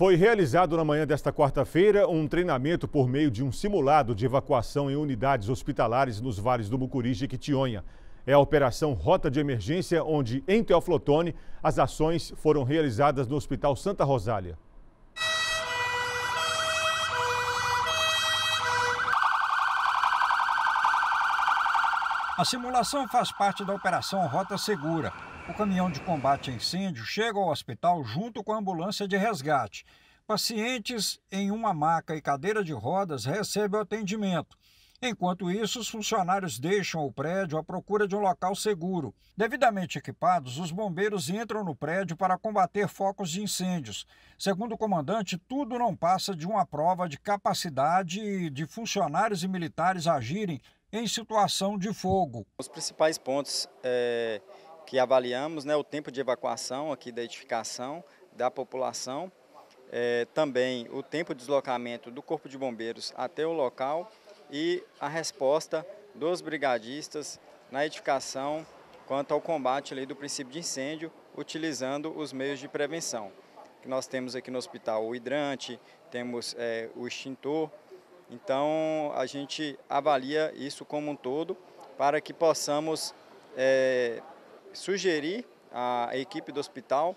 Foi realizado na manhã desta quarta-feira um treinamento por meio de um simulado de evacuação em unidades hospitalares nos vales do Mucuri e Quitionha. É a Operação Rota de Emergência, onde, em Teoflotone, as ações foram realizadas no Hospital Santa Rosália. A simulação faz parte da Operação Rota Segura, o caminhão de combate a incêndio chega ao hospital junto com a ambulância de resgate. Pacientes em uma maca e cadeira de rodas recebem o atendimento. Enquanto isso, os funcionários deixam o prédio à procura de um local seguro. Devidamente equipados, os bombeiros entram no prédio para combater focos de incêndios. Segundo o comandante, tudo não passa de uma prova de capacidade de funcionários e militares agirem em situação de fogo. Os principais pontos é, que avaliamos né, o tempo de evacuação, aqui da edificação da população, é, também o tempo de deslocamento do Corpo de Bombeiros até o local e a resposta dos brigadistas na edificação quanto ao combate ali, do princípio de incêndio, utilizando os meios de prevenção. Nós temos aqui no hospital o hidrante, temos é, o extintor, então a gente avalia isso como um todo para que possamos é, sugerir à equipe do hospital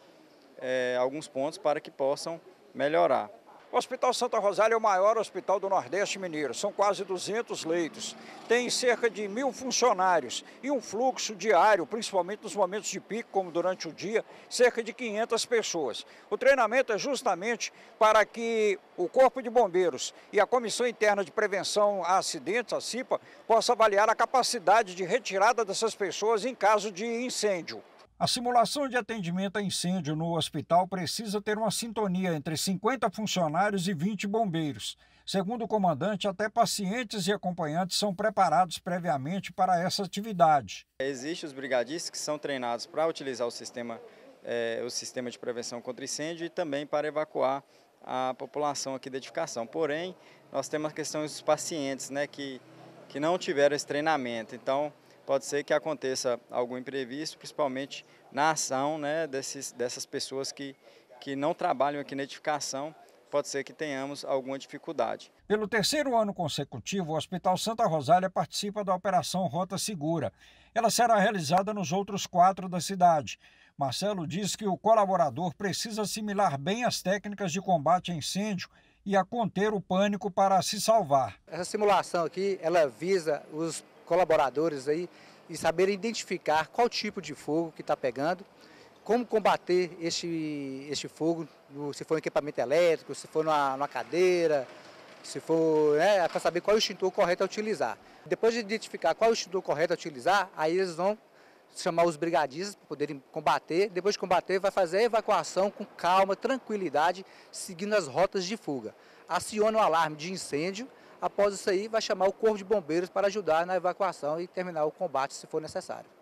é, alguns pontos para que possam melhorar. O Hospital Santa Rosália é o maior hospital do Nordeste Mineiro, são quase 200 leitos, tem cerca de mil funcionários e um fluxo diário, principalmente nos momentos de pico, como durante o dia, cerca de 500 pessoas. O treinamento é justamente para que o Corpo de Bombeiros e a Comissão Interna de Prevenção a Acidentes, a CIPA, possa avaliar a capacidade de retirada dessas pessoas em caso de incêndio. A simulação de atendimento a incêndio no hospital precisa ter uma sintonia entre 50 funcionários e 20 bombeiros. Segundo o comandante, até pacientes e acompanhantes são preparados previamente para essa atividade. Existem os brigadistas que são treinados para utilizar o sistema, é, o sistema de prevenção contra incêndio e também para evacuar a população aqui da edificação. Porém, nós temos a questão dos pacientes né, que, que não tiveram esse treinamento. Então, pode ser que aconteça algum imprevisto, principalmente na ação né, desses, dessas pessoas que, que não trabalham aqui na edificação, pode ser que tenhamos alguma dificuldade. Pelo terceiro ano consecutivo, o Hospital Santa Rosália participa da Operação Rota Segura. Ela será realizada nos outros quatro da cidade. Marcelo diz que o colaborador precisa assimilar bem as técnicas de combate a incêndio e a conter o pânico para se salvar. Essa simulação aqui, ela visa os colaboradores aí e saberem identificar qual tipo de fogo que está pegando, como combater este, este fogo, se for um equipamento elétrico, se for numa, numa cadeira, se for né, é para saber qual é o extintor correto a utilizar. Depois de identificar qual é o extintor correto a utilizar, aí eles vão chamar os brigadistas para poderem combater. Depois de combater, vai fazer a evacuação com calma, tranquilidade, seguindo as rotas de fuga. Aciona o alarme de incêndio Após isso aí, vai chamar o Corpo de Bombeiros para ajudar na evacuação e terminar o combate se for necessário.